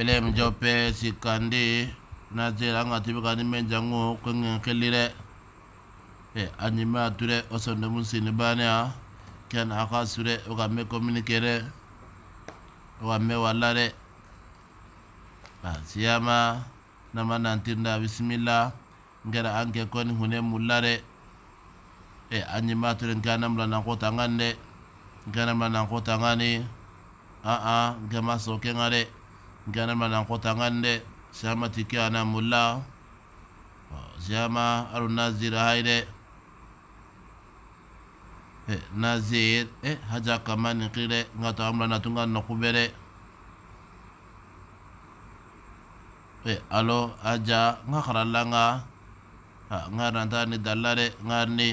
fele mjɔpɛ sikande nase la ŋa tibi ka ni mɛ jaŋo ko ŋa keli dɛ e, ɛ ani mɛ a tu dɛ o sɔn na a ka su dɛ o ka mɛ kɔminike dɛ siyama nama nanti da bisimila n kɛra an kɛ kɔni hunɛ mula dɛ e, ɛ na ko tanga dɛ n na ko tanga ni a a n kɛ ma sɔn nkana malankota ngande sama tike ana mulla sama aru nazir hayde eh, nazir eh, haja kamani kire ngata amla natunga nokubere eh, alo aja nga karala nga nga rantani dallare nga ni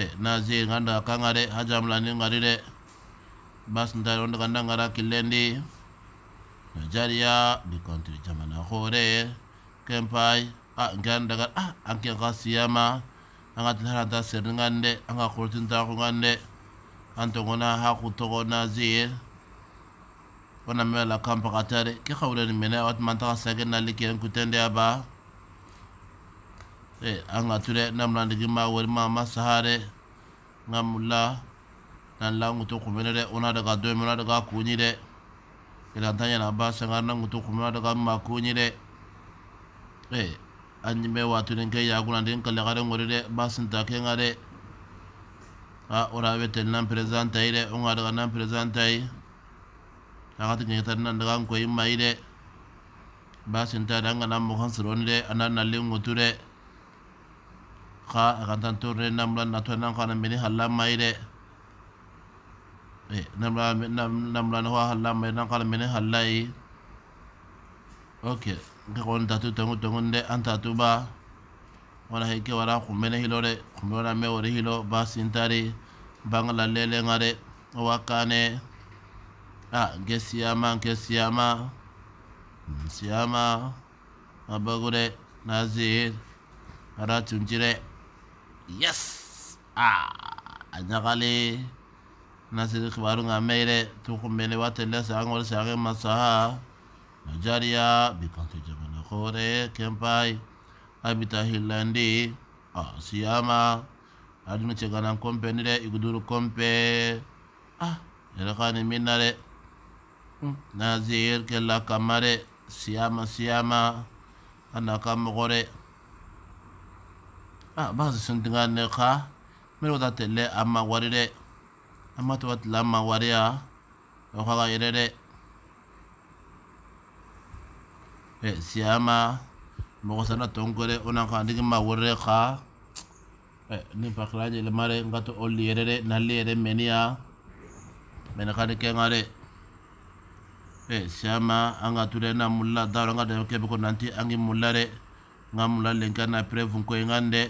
eh, nazir nganda kangare haja amla ni ngarire bas ndari onda ngara kilendi Nigeria di country zaman akhore kempai a ngan daga a ah, angke ga ka siyama an ga tilharanta anga ngande an ga kurtinta ku ngande an na ha ku togo na zir wana mela kampa katare ke khawre ni mena wat man ta na liken kutende aba e anga tule ture na ma wori ma masahare ngamula nan langu to kumenere ona daga do mena daga kunire kelantanya na basa ngarna ngutu kumada kam makunyi de eh anyi me watu den ke e, ya kuna den kala gare ngore de basin ta ke ngare a ora be nan presenta ide unga daga nan presenta ai agati ke tan nan daga ko imma ide basin ta danga nan mo kan de anan nan le ngutu de ka akantan torre nan blan na to nan kana mini halama ide Eh, namlani ho hallama e nankala mene hallayi ok kekon tatu tengu tengu nde antatu ba wona heke wara kumene hilo re kume wona me wori hilo ba sintari bangala lele ngare o wakkane a nke siyama nke siyama mm, siyama abagure nazir ara tuncire yes a ah, ñakali ah, nasiri kibarunga meire tukumbele watele s e a n g o l e s e a g e masaha majaria bikanto j a b a n e kore kempai abita h i l a n d i a siyama adunu c e g a n a kompe nire iguduru kompe ah yere kani m i n a r e nazir kella k a m a r e siyama siyama ana kammogo r e a basi suntingan e ka mere wota t e l e amma wari r e amma to wat lamma waria. o xaxa yere de Eh siyama moxo sana tonkore o nan xa ndigi ma worre xa e, ni pakilaje lemare ngato olli yere de nalli yere meniya mene xani kenga e, siyama anga ture na mulla daro nga de kebe nanti angi mulla de nga mulla lenka na preuve nkoy ngande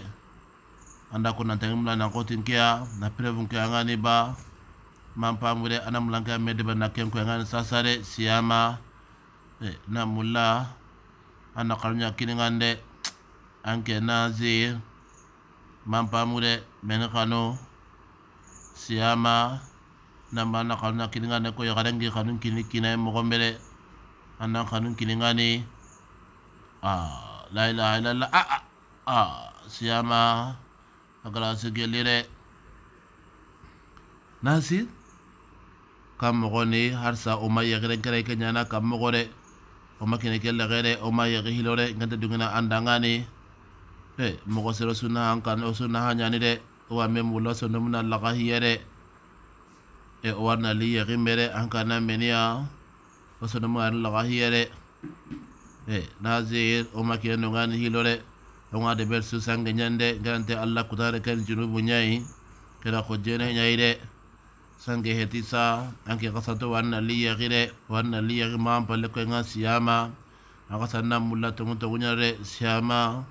anda ko nantangi mulla nankotin keya na preuve nkoy anga ni ba mampamure ana mulanka medeba banakem ko ngani sasare siyama eh, na mula ana karunya kini ngande anke nazi, mampamure menekano siyama namba ana karunya kini ngande ko yagarengi kanun kini kine mogombere ana kanun kini ngani ah la lai la ah ah, ah siyama agala gelire nazi kam ni harsa o ma yegren kere ke nyana kam re o ma kene ke gere o ma yegi hilo dungina andangani e mogo sero sunna an kan o sunna ha nyani re wa mem wula sono muna laga hiere e o warna li yegi mere an kana menia o sono muna laga hiere e nazir o ngani hilore o ngade ber susange ngante kutare ken junubu nyai kera ko nyai de sange heti sa anke to wanna liya gire wanna liya gima pale leko nga siyama akasa na mulla tungu kunya re siyama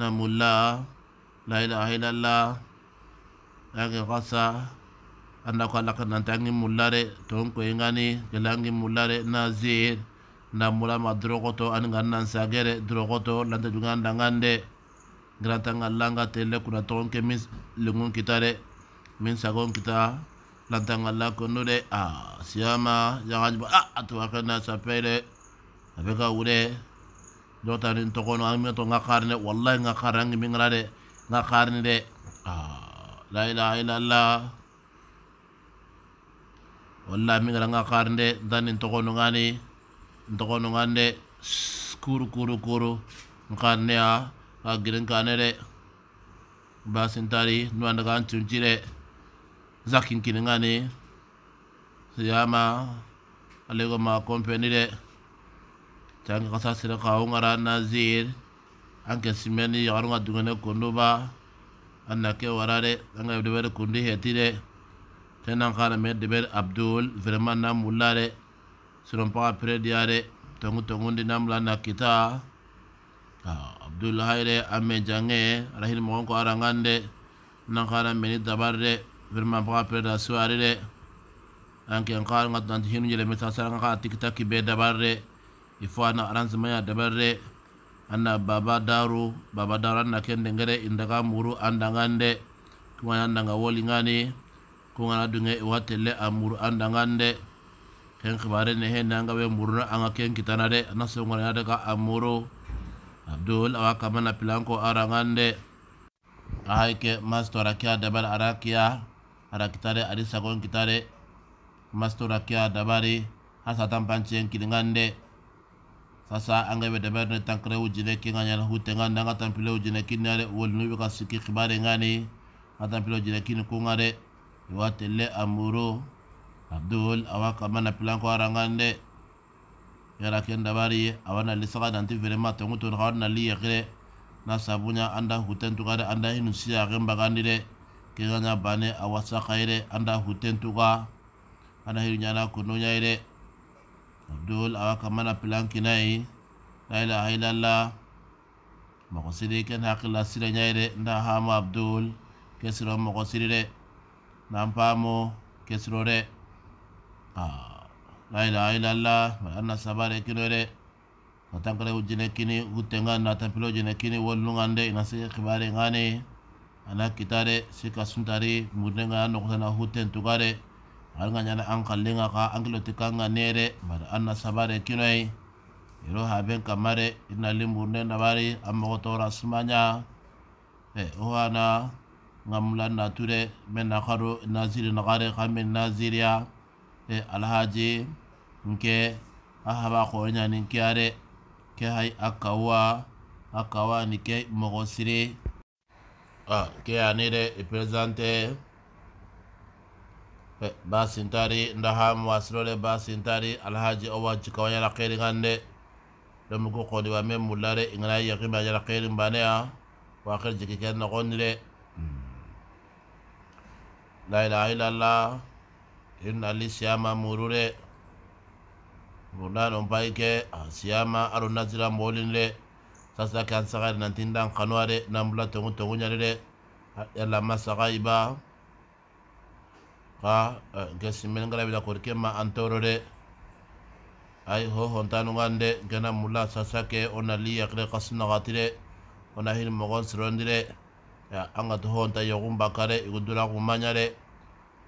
na mulla la ilaha la anke kasa anda ko na nantangi mula re tungu ko ingani gelangi mula re na zir na mula ma drogoto an gannan sagere drogoto lanta jungan dangande grantanga langa tele kuna tonke mis kita re min sagon kita lantanga Allah kondo de a siyama jangan ba a atu kenda sape de ka wude jota ni tokono an meto nga karne wallahi mingra de nga karne de a la ilaha illallah wallahi mingra nga de dan toko no ngani tokono ngande kuru kuru kuru nkarne a a girin kane de basintari nuwanda kan zakin kiningani siyama alego ma kompeni de tangi kasa sira kawo ngara nazir anke simeni yagaru nga dungane kundu ba anna ke wara de anga debere kundi heti de tenan kana me abdul vraiment na mulare de suron pa pere diare de tongu ndi namla na kita ah, abdul hayre ame jange rahil mongko arangande nan kana meni dabar vraiment baka perda suwari de anke an kaar ngat nanti hinu jele meta sara nga tik tak be dabar de il faut ana arrangement ya anna baba daru baba daran na kende ngere indaga muru andangande kuma andanga woli ngani kuma na dunge watelle amuru andangande ken khabare ne he nanga be muru anga ken kitana de naso ngana ka amuru abdul awaka mana pilanko arangande Ahaike ke mastora kia dabar arakia hara kitare ari sagon kitare mastura kia dabari hasa tampancien kilingande sasa anga be dabar ne tankre ujine ki nganya la hute nganda nga tampile ujine ki nare wol nubi siki khibare ngani nga tampile ujine kini kungare ngare iwate le amuro abdul awaka mana pilan ko arangande yara ken dabari awana lisaka nanti vraiment tongu ton na li na sabunya anda huten anda hinu siya gembagandi de keganya bane awasa kaire anda anda hutentuga ana na kununya nyaire abdul awa kamana pelang la ilaha haila la siri ken hakila sira nyaire nda hamu abdul kesiro sirɔ re siri kesiro re paamu ah, kɛ la ana sabare na kino re natan ujine kini utenga na natan pilo kini wolungande kibare ngani ana kitare si kasuntari murenga ano kuna huten tugare anga linga ka angilo tikanga nere mara ana sabare kinoi iro haben kamare ina limurne e, na bari amogoto rasmanya e ohana ngamulan nature mena karo nazire na gare kame e alhaji nke ahaba ko nyani kiare ke hay akawa akawa nike mogosire a ah, keyanire présenté e basintari ndahamu wasirole basintari alhaji owaji kawa yala kheri ngan de ɗomi ko kondi wa men mullare ingana yakima yala kheri mbaneya wa khir jiki ken nogonire la ilaha illallah in ali siyama murure runa ɗon payke siyama aro nasira molin de kasa kan saka na tindan kanware na mbula tongu tongu nyarire yalla masaka iba ka gesi eh, men ngala bila korke ma antorore ai ho hontanu ngande gena mula sasake ona li yakre kasna gatire ona hin mogon srondire ya anga to honta yogun bakare igudura kumanyare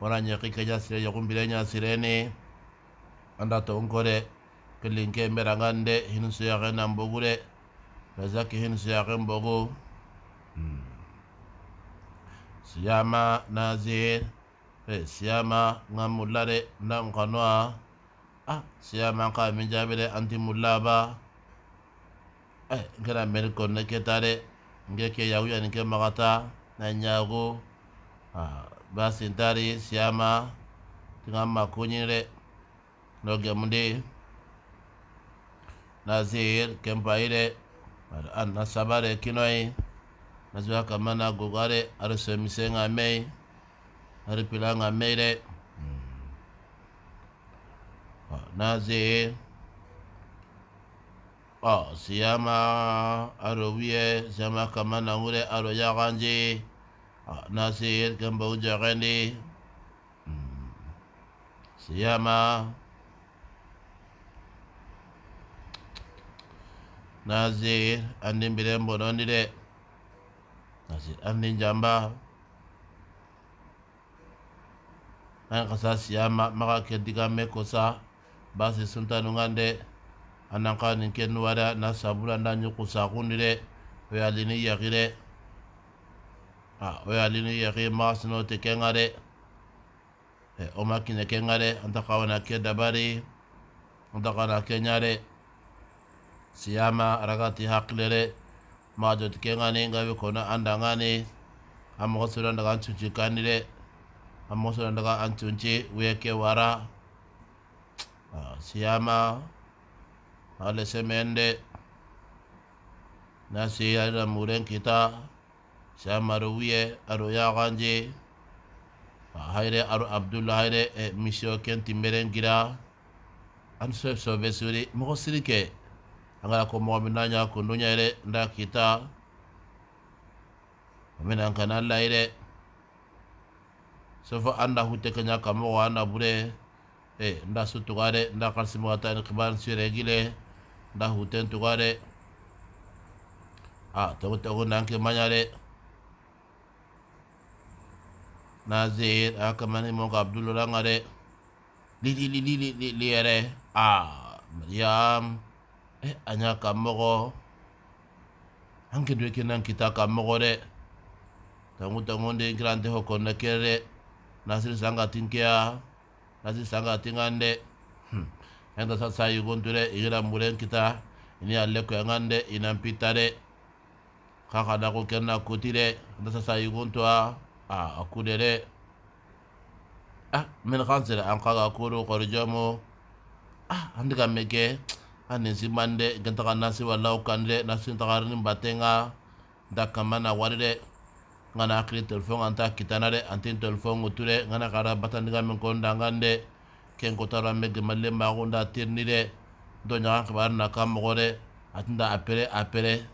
ona nyaki kaja sire yogun bilenya sirene anda to ngore kelinke merangande hinu suya kenambogure nazakihin siyakin bogo hmm. siyama nazir eh, siyama nga mulla kanoa ah siyama ka min anti mulaba, ba eh, nkena meni konne keta de nke ke yaguyani magata na ñaago ah, basintari siyama tinga makuñin de nazir kempayi de bari anna sabare kinoi nasuya kamana gogare ar semise me mei ar pila nga mei hmm. na zee ɔ siyama aro wiye siyama kamana na wure aro na kamba ujagendi siyama n a z i r andi n b i ɗ e m b o n o n n i de n a z i r andi n jamba n an kasa siya maka k e d i k a me kosa basi suntanungan de anan ka nin k e n u wada na sabula n a n ñukusakundi de oyalini yaki de a oyalini yaki maxasino te kenga de o makine kenga de anta kawana ke dabari anta kana kenya de siyama arakati hakilere majoti kengane nga bikona andangane amogo sura ndaga anchunchi kanire amogo sura ndaga anchunchi weke wara ah, siyama ale semende nasi ada muren kita siyama aru ya yaganje ah, hayre aru abdullah hayre eh, misio kenti merengira an sobe sori mogo sirike angala ko mi nanya ko kunduñayi de nda kita mi nan kana layi so sofo anda hutte kaña mo wana bure e eh, nda su tuga de nda karsimogataani kibar regile nda hute tuga gare a ah, togo togo nanke maña de nazir a mani mo ka li li li lili lili ere a ah, mariyam eh, anya y'a ka mɔgɔ an kɛ dɔ kɛnɛ kita ka mɔgɔ dɛ tangu tangu de kira an tɛ fɔ kɔnɔ kɛ dɛ nasiri san ka tin kɛ nasiri san ka tin kan dɛ an ta sa yi ko n dɛ i yɛrɛ mure kita ni ale ko an kan dɛ i na pita dɛ k'a ka da ko kɛ na ko ti dɛ an ta sa yi ko n to a ko dɛ dɛ ah mɛ kan sera an ka ka ko do kɔrɔjɔ mo ah an tɛ ka mɛ kɛ. si mande gentaka nasi walau kande nasi tagarni batenga daka mana waride ngana akri telfong anta kita nare antin telfong uture ngana kara batan min konda ngande ken kota rame gemale ma tir ni de donya nyaa khabar na atinda apere apere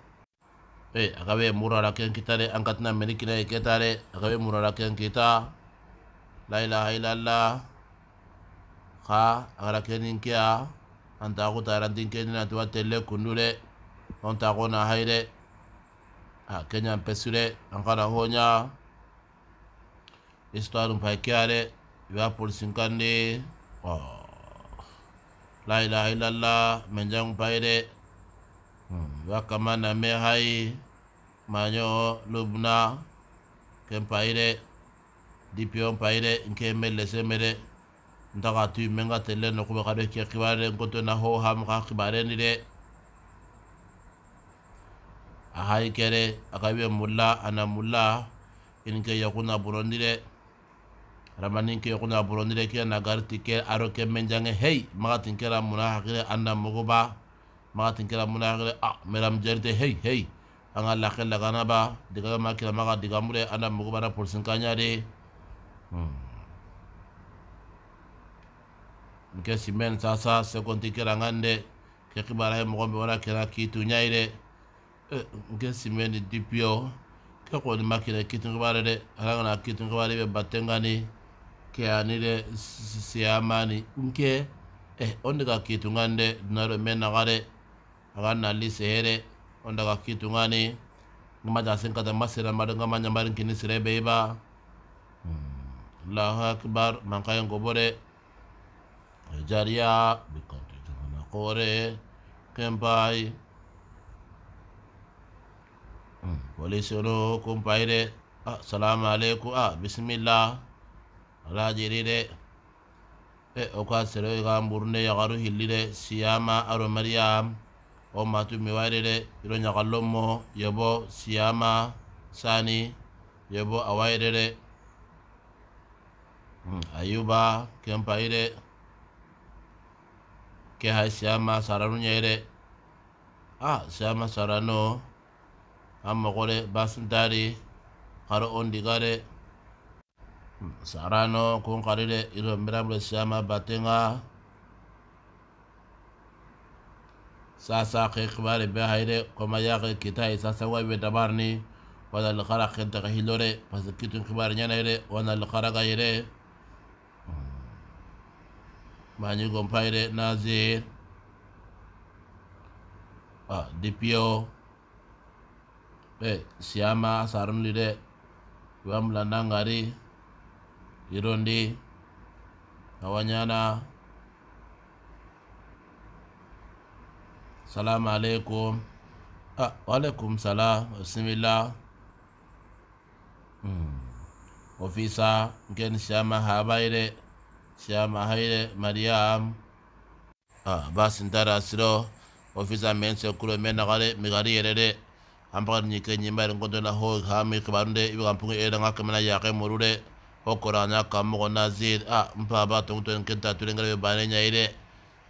e akabe murara ken kitare angkatna kita iketare akabe murara ken kita laila ilaha illallah ka agara ninkia kia an ta ko tarantin tuwa telle kundu de on ta na hay de a ah, kenya pesu de an kana honya histoire pa kiya de i b'a polisin la ilaha illallah menjang pa ye de i b'a kama na mɛ hay maɲɔ lobuna kɛn pa de dipiɔn pa ye de n kɛ mɛ lɛsɛ de ntaka tuimme nga telle no kube kado ke kibaren koto na ho ham ka kibareni de ahay kere akabe mulla ana mulla inke yakuna burondi de ramanin ke yakuna burondi de ke na garti ke aro ke menjange hey magatin kera muna hakire anda mugoba magatin kera muna hakire a ah, meram jerte hey hey an ga lakhe lagana ba diga ma kira maga diga mure anda mugoba na porsin kanya de hmm. nke simen sasa sekonti kira de ke kibara he mokombe wana kira kitu nyai de nke e, simen dipio ke ko makine kitu kibara de harangana kitu kibara be batengani ke anire de ni nke eh onde ka kitu ngande naro mena gare agana li sehere onde ka kitu ngani ngama jasin kata masira madu ngama nyambarin kini sirebe iba Allahu hmm. Akbar, makanya kobore, jaria bi konti jona kore kempai hmm, polisi ro kumpai re assalamu ah, alaikum ah bismillah ala jiri re e o ka sero ga murne ya garu hilire siyama aro maryam o matu mi wari re ro nya gallomo yebo siyama sani yebo awai re re hmm, ayuba kempai re ha siama saranu nyere a siama sarano amma gore basun dare karo on digare hmm, sarano kun karire iro mirable siama batenga sasa ke kibare be haire koma yake kitai sasa waibe dabarni wana lkara kenta kahilore pasikitun kibare nyanaire wana lkara gaire mà manyi gompaire nazir ah, dipio ɓe eh, siyama sarumli de wamla nangari irondi awanyana salamu alaikum ah, waalaikum salam bisimillah hmm. ofisa nkeni siyama habayi de Shia Mahaire Mariam. Ah, basi ndara asiro. Ofisa mense kule mena gare migari yerere. Ampaka nyike nyimba ho ngonto na hoi hami kibarunde. Iwa ere ngake mena yake murure. Okora nyaka mwoko nazir. Ah, mpa ba tungutu nkenta tulengere ere nyaire.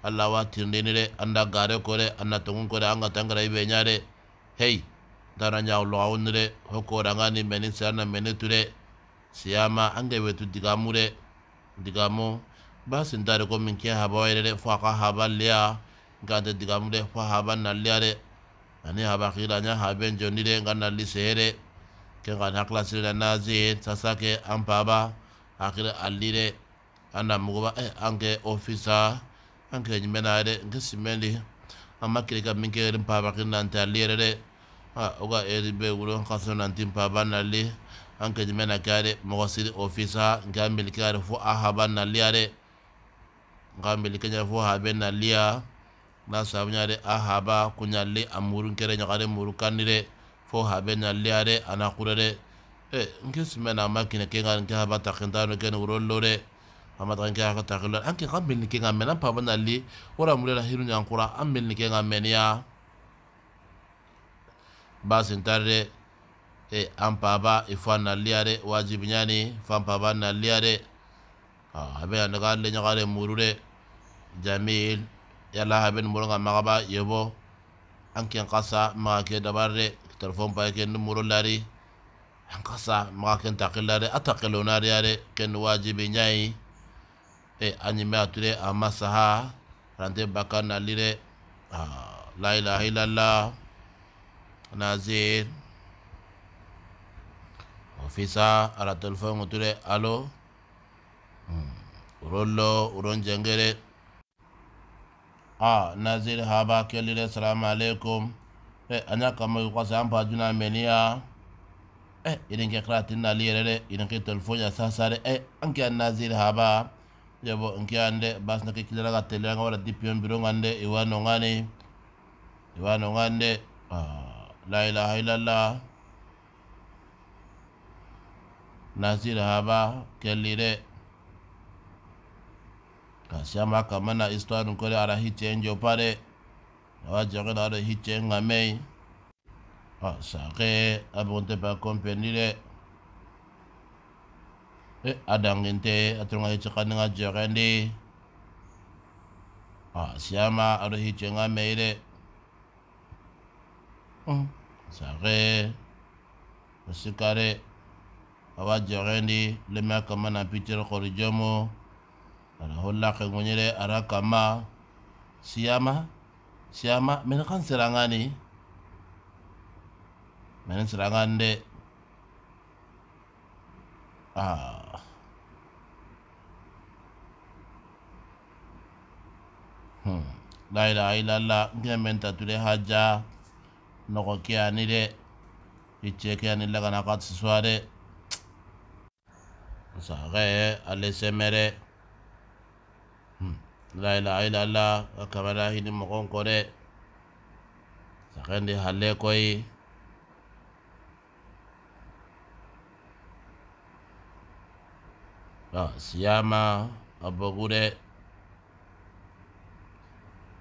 Allah wa Anda gare kore. Anda tungun kore. Anga tangere ibe nyare. Hey. Dara nyau loa unire. Okora ngani meni sana meni ture. Siyama angewe digamu basin dare ko min ke haba wayre fo ka haba liya ngade digamu de fo haba na liya de ani haba khira nya haben joni de ngana li sehere ke ngana klasi na nazi sasake ampaba akhira alire anda mugoba eh ange officer ange nyimena de ngesimendi amma kire ka min ke rin paba khina anta liere de ha ah, oga eri be wuro khaso nantin paba na liya an kadi mena kade mogo siri ofisa ha nka mbelike yare fo a na liya de nka mbelike ɲa fo na liya na sabu de a haba kuɲali a kere ɲagade muru kandi de fo habe ɲa liya de ana kure de e nke simena ma kine ke ŋa nke haba takintano kene wurollo de ama taga nke haka takilo an ke ka ke ŋa mene an paba li wora mulela hiru ɲankura an mbelini ke ŋa meniya basintari de e ampaba i e fo analliyade wajibe ñani fampaba analliyade haɓe andaga le ñagare murude jamil yala haɓen muronga magaba yebo anken kasa maga ke dabarde telephone paye ken muro lari an kasa maga ken takillade a takilonariyade ken wajibe ñayi e añime ature a masaha rante bakka nalli de la ilaha illallah nasir o fisa ara téléphone o ture allo hmm. rollo oɗon jangere a ah, nasir haba kelire salamu aleykum e eh, aña kamoy kase an pajuna menia e eh, iɗin ke kara tinnali yere de iɗin ke téléphone ya sasare e eh, anke a nasir haba yebo nke ande basna ke kilaraga telirange wara dipion birongande iwa nongani iwa nongande ah, la ilaha illallah nasir haba kelire kasiyama kamana histoire kore ara hicce njopare awa jogena ara hicce ngamei a sake abonte pa kompenire e eh, adanginte atunga nga jaga ndi a siyama ara ngamei ngameire hmm. sake osikare awa jogendi lema kama na pitir kori jomo ana holla ke ngonyere ara kama siyama siyama men kan serangani men serangan de ah hmm la ilaha illallah ngiya men tatule haja nogo ke ani de icce ke ani lagana kat sage alesɛmɛrɛ hmm. la ilaha illallah a kamara hini mɔgɔn kɔ dɛ sage ndi halɛ kɔ ye ah, siyama a bɔgu dɛ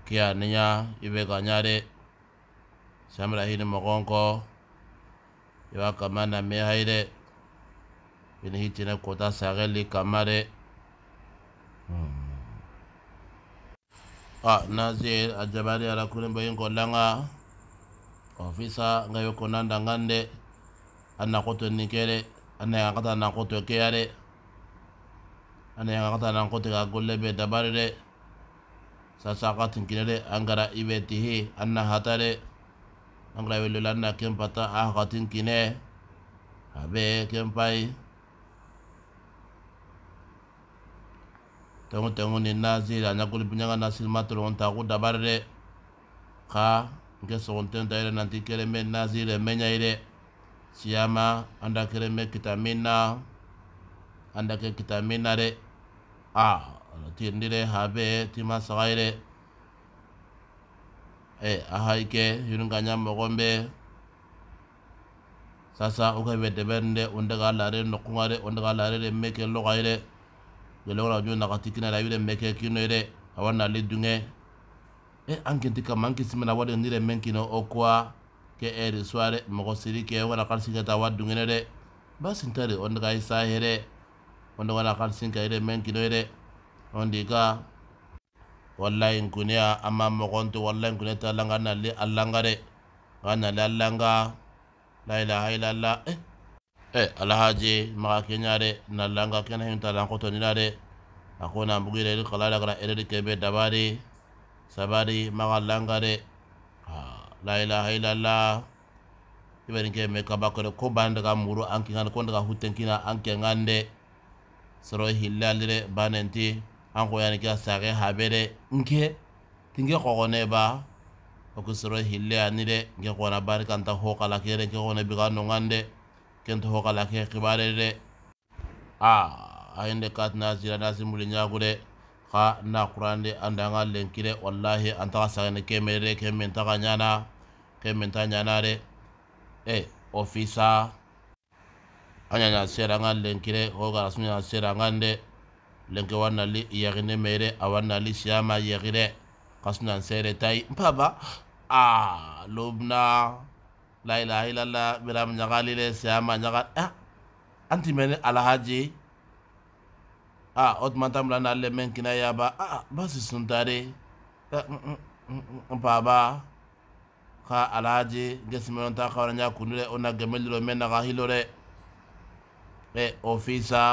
kiya niya i bɛ ka ɲa dɛ samara hini mɔgɔn kɔ i b'a kama na mɛ hayi dɛ bene hitina kota sagelli kamma de a hmm. ah, nasi a jabari ala kulen bayin kollanga ofisa nga yo konanda ngande anna koto nikere anna yanga kata na koto keyare anna yanga kata na koto ka golle be dabari de sasa katin kinere angara ibe tihi anna hatare angara welulanna kempata ah katin kine abe kempai tengo tengo ni nazir ana kuli punyanga nasil matro on ta ku dabar de ka nke sogon ten ta nanti kere me nazir e menya ire siyama anda kere me kitamina anda ke kitamina re a tindire habe tima saga ire e ahaike yunga nyambo gombe sasa uka be debende undaga lare nokunga de undaga lare de meke loga ire yɛlɛwara jo nagati kina la yire meke kino yɛrɛ awa nale dungɛ e an kenti kama an kisi mana wade nire men kino o kuwa ke eri suare mɔgɔ siri kɛ wala kalisi ka taa wa dungɛnɛ dɛ basin tare on daga isa yɛrɛ on daga la kalisi ka yɛrɛ men kino yɛrɛ on di ka wallahi nkuniya an ma mɔgɔn to wallahi nkuniya ta langa nale alanga dɛ nga nale alanga la ilaha illallah eh e alahaji maxa keñare nallanga kene hintalankotonina de a kona mbugire ri xalare gara ereri kebe dabari sabari maxa langa de la ilaha illallah iɓerinke me kabakore ko bandaga muru ankingande ko ndaga futtenkina ankengande soro hillalire banenti an koyani kea sage habede nke tinge xoxone ba oku soro hille anide nge xona barikanta hoxala kerenke xone biga nongande kento hoka la ke ah re a ayende kat nazira nazim mulin yagure kha na qurande andanga lenkire wallahi anta sagane ke mere ke menta ganyana ke menta e ofisa anyanya sera nga lenkire hoka rasmiya de ngande lenke yagine mere awana li siyama yagire kasunan sere tai mpaba a lobna la ilaha illallah biram nyagali le siama nyagal ah anti mene alhaji ah ot matam la nalle men kina ya ba ah basi suntare baba ah, mm, mm, mm, ka alhaji gesmen ta kawra nya kunure ona gemel ro men na hilore e ofisa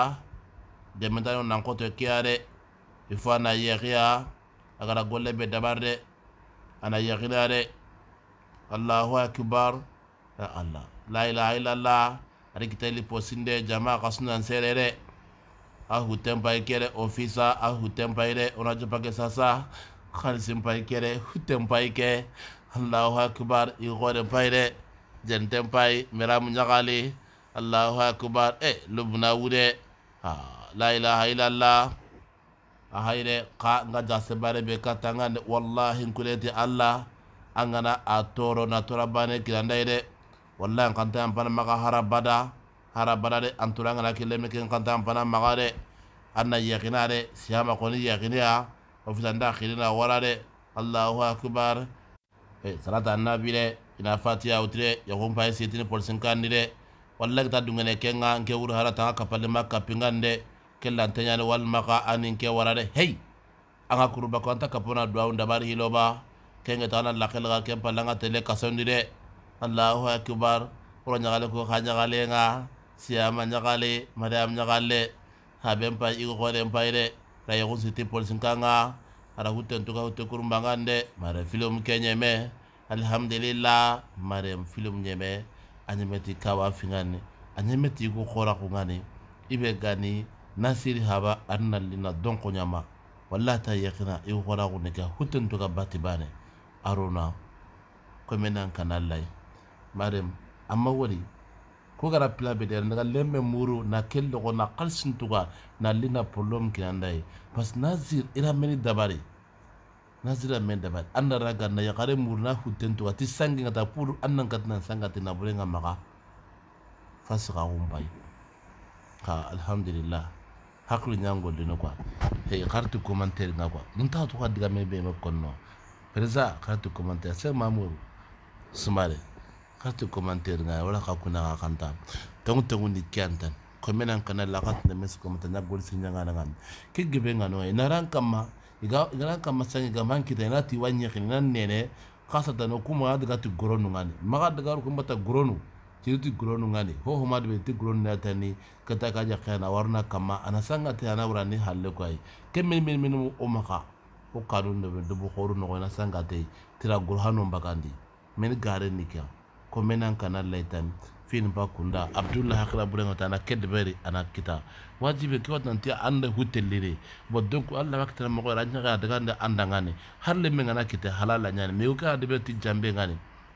dementano nankoto kiare ifo ana yexiya agara golle be dabar de ana yexina de allahu akbar Ya allah la ilaha illallah ari kitali posinde jamaa kasuna serere ahu tempa ikere ofisa ahu tempa ire unacho pake sasa khalisi simpa ikere tempa ike allahu akbar igore paire jen tempa pai miramu allahu akbar e eh, lubna wude ha la ilaha illallah ahaire ka nga jase bare be katanga wallahi nkuleti ya allah angana atoro natura bane kirandaire. walla n kanta n fana maga harabada harabada de an tora ŋana kille me ke n kanta n fana maga de an na yakina de siyama koni yakiniya o fisanda khirina wara de allahu akbar hey, salata annabi de ina fatiya utire yakun paye sitini polisinkandi de walla kita dungene ke ŋa nke wuri hara tanga kapalima kapingan de ke lanteɲani walima ka ani nke wara de hey an ka kuruba ko an ta kapona duwawu dabari hiloba ke ŋe ta ana lakelaga tele kasondi de allahu akbar wuro ñagale ko ka ñagalenga siyama ñagale mariam ñagalle ha ɓen pay igo koɗen payre rayekun siti polsinkanga ara hutten tuka hutte kurumbangan de mare film kee ñeme alhamdulillah marem film ñeme a ñemeti kawa fingani a ñemeti igo korakungani iɓe gani nasiri haba an nallina donko ñama walla ta yekina igo korakuni ka hutten tuka bati bane arona komenan kanallay marem amma wari ko gara pila be der daga lemme muru na kello ko na kalsin tuga na lina problem ke andai pas nazir ira meni dabari nazir men dabari anda raga na ya kare muru na huten tuga ti sangi ngata puru annan katna sangati na bulenga maka fasika kumbai ka alhamdulillah haklu nyango dino kwa he kartu commentaire nga kwa nta to diga mebe be me konno preza kartu commentaire se mamuru sumare kati commentaire nga wala ka kuna ka kanta tangu tangu ni kyantan komena kana lakat na mes komata na gol sinya nga nga ke gibe nga no na ran kama iga ran kama sangi ga man kita na ti wanye kin nan nene khasa tan kuma daga ti goronu nga ne maga daga ko mata goronu ti ti goronu nga ne ho ho ma de ti goronu na tani kata ka ja kana warna kama ana sanga ta na wurani halle ko ai ke min min min o maka o kadun de bu khoru no na sanga te tira gurhanu bagandi men gare ni kya ko menan kana laitan fin ba kunda abdullah hakra burengo tana kedberi ana kita wajibe ko tanti ande hutellire bo donc allah wakta mo ko ranya ga daga ande andangane halle men ana kita halala nyane me uka de beti jambe ngane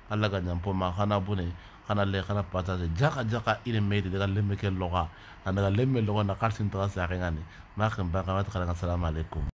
allah ga nyampo ma hana bune hana le hana pata de jaka jaka ile meede daga lemme ke loga anda lemme loga na kartin tra sa ngane ma kan ba ka wat khala assalamu alaikum